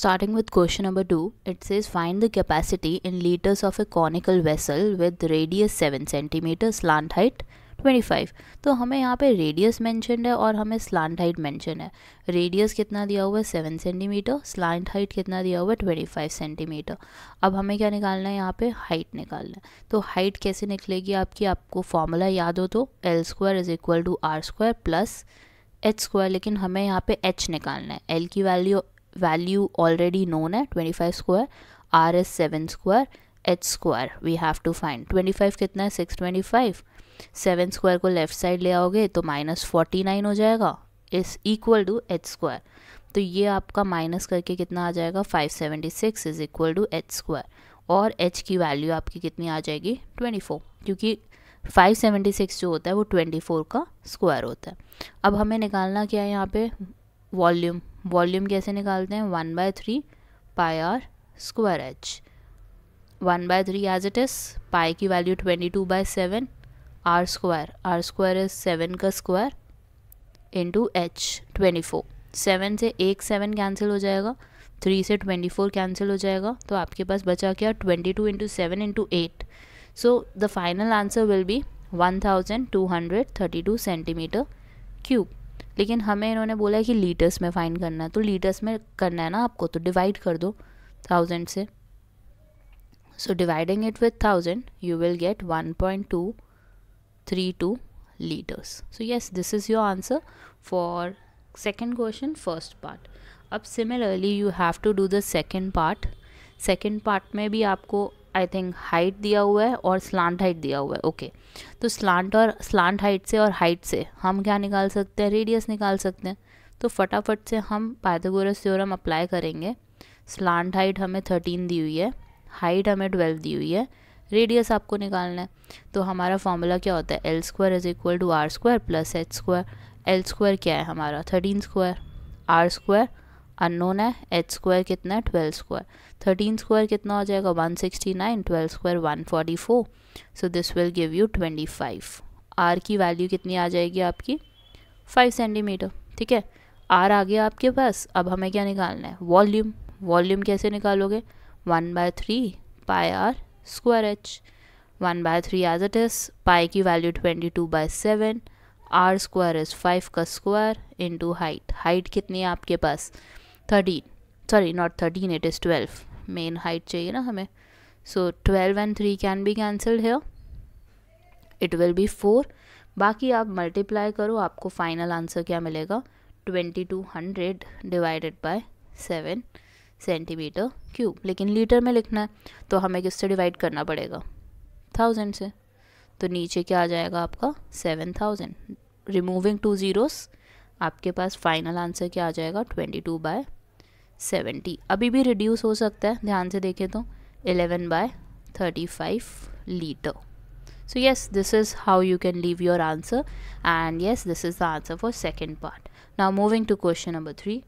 Starting Starting question number two it's is says the capacity in litres of a conical vessel with radius seven centimetre cm, height twenty five तो हमें यहाँ पे radius mention है और हमें slant height mention है radius कितना दिया हुआ है सेवन सेंटीमीटर स्लांट हाइट कितना दिया हुआ है ट्वेंटी फाइव सेंटीमीटर अब हमें क्या निकालना है यहाँ पे हाइट निकालना है तो हाइट कैसे निकलेगी आपकी आपको फॉर्मूला याद हो तो l square is equal to are square plus H square लेकिन हमें यहाँ पे एच निकालना है एल की वैल्यू value already known है 25 square r is 7 square h square we have to find 25 कितना है 625 7 square को लेफ्ट साइड ले आओगे तो माइनस फोर्टी नाइन हो जाएगा is equal to h square तो ये आपका माइनस करके कितना आ जाएगा 576 is equal to h square और एच की वैल्यू आपकी कितनी आ जाएगी 24 क्योंकि 576 जो होता है वो 24 का स्क्वायर होता है अब हमें निकालना क्या है यहाँ पे वॉल्यूम वॉल्यूम कैसे निकालते हैं one by three pi are square H one by three as it is pi की value twenty two by seven are square are square is seven का square into h twenty four seven से एक seven cancel हो जाएगा three से twenty four cancel हो जाएगा तो आपके पास बचा क्या twenty two into seven into eight so the final answer will be one thousand two hundred thirty two centimetre cube लेकिन हमें इन्होंने बोला है कि लीटर्स में फाइन करना है तो लीटर्स में करना है ना आपको तो डिवाइड कर दो थाउजेंड से so dividing it with thousand you will get one point two three two litres so yes this is your answer for second question first part अब similarly you have to do the second part second part में भी आपको I think height दिया हुआ है और slant height दिया हुआ है ओके okay. तो स्लांट और स्लांट हाइट से और हाइट से हम क्या निकाल सकते हैं रेडियस निकाल सकते हैं तो फटाफट से हम पाइथागोरस थ्योरम अप्लाई करेंगे स्लांट हाइट हमें थर्टीन दी हुई है हाइट हमें ट्वेल्व दी हुई है रेडियस आपको निकालना है तो हमारा फॉर्मूला क्या होता है L square is equal to are square plus H square L square क्या है हमारा thirteen square are square unknown है एच स्क्वायर कितना है ट्वेल्व स्क्वायर थर्टीन स्क्वायर कितना हो जाएगा one sixty nine twelve square one forty four so this will give you twenty five R की वैल्यू कितनी आ जाएगी आपकी फाइव सेंटीमीटर ठीक है आर आ गया आपके पास अब हमें क्या निकालना है वॉल्यूम वॉल्यूम कैसे निकालोगे one by three pi are square H one by three as it is pi की value twenty two by seven are square is five का स्क्वायर इंटू हाइट हाइट कितनी है आपके पास thirteen sorry not thirteen it is twelve main height चाहिए ना हमें so twelve and three can be cancelled है इट विल बी फोर बाकी आप मल्टीप्लाई करो आपको फाइनल आंसर क्या मिलेगा twenty two hundred divided by seven centimetre cube लेकिन लीटर में लिखना है तो हमें किससे डिवाइड करना पड़ेगा थाउजेंड से तो नीचे क्या आ जाएगा आपका seven thousand removing two zeros आपके पास फाइनल आंसर क्या आ जाएगा ट्वेंटी टू बाय सेवेंटी अभी भी रिड्यूस हो सकता है ध्यान से देखें तो eleven by thirty five litre so yes this is how you can leave your answer and yes this is the answer for second part now moving to question number three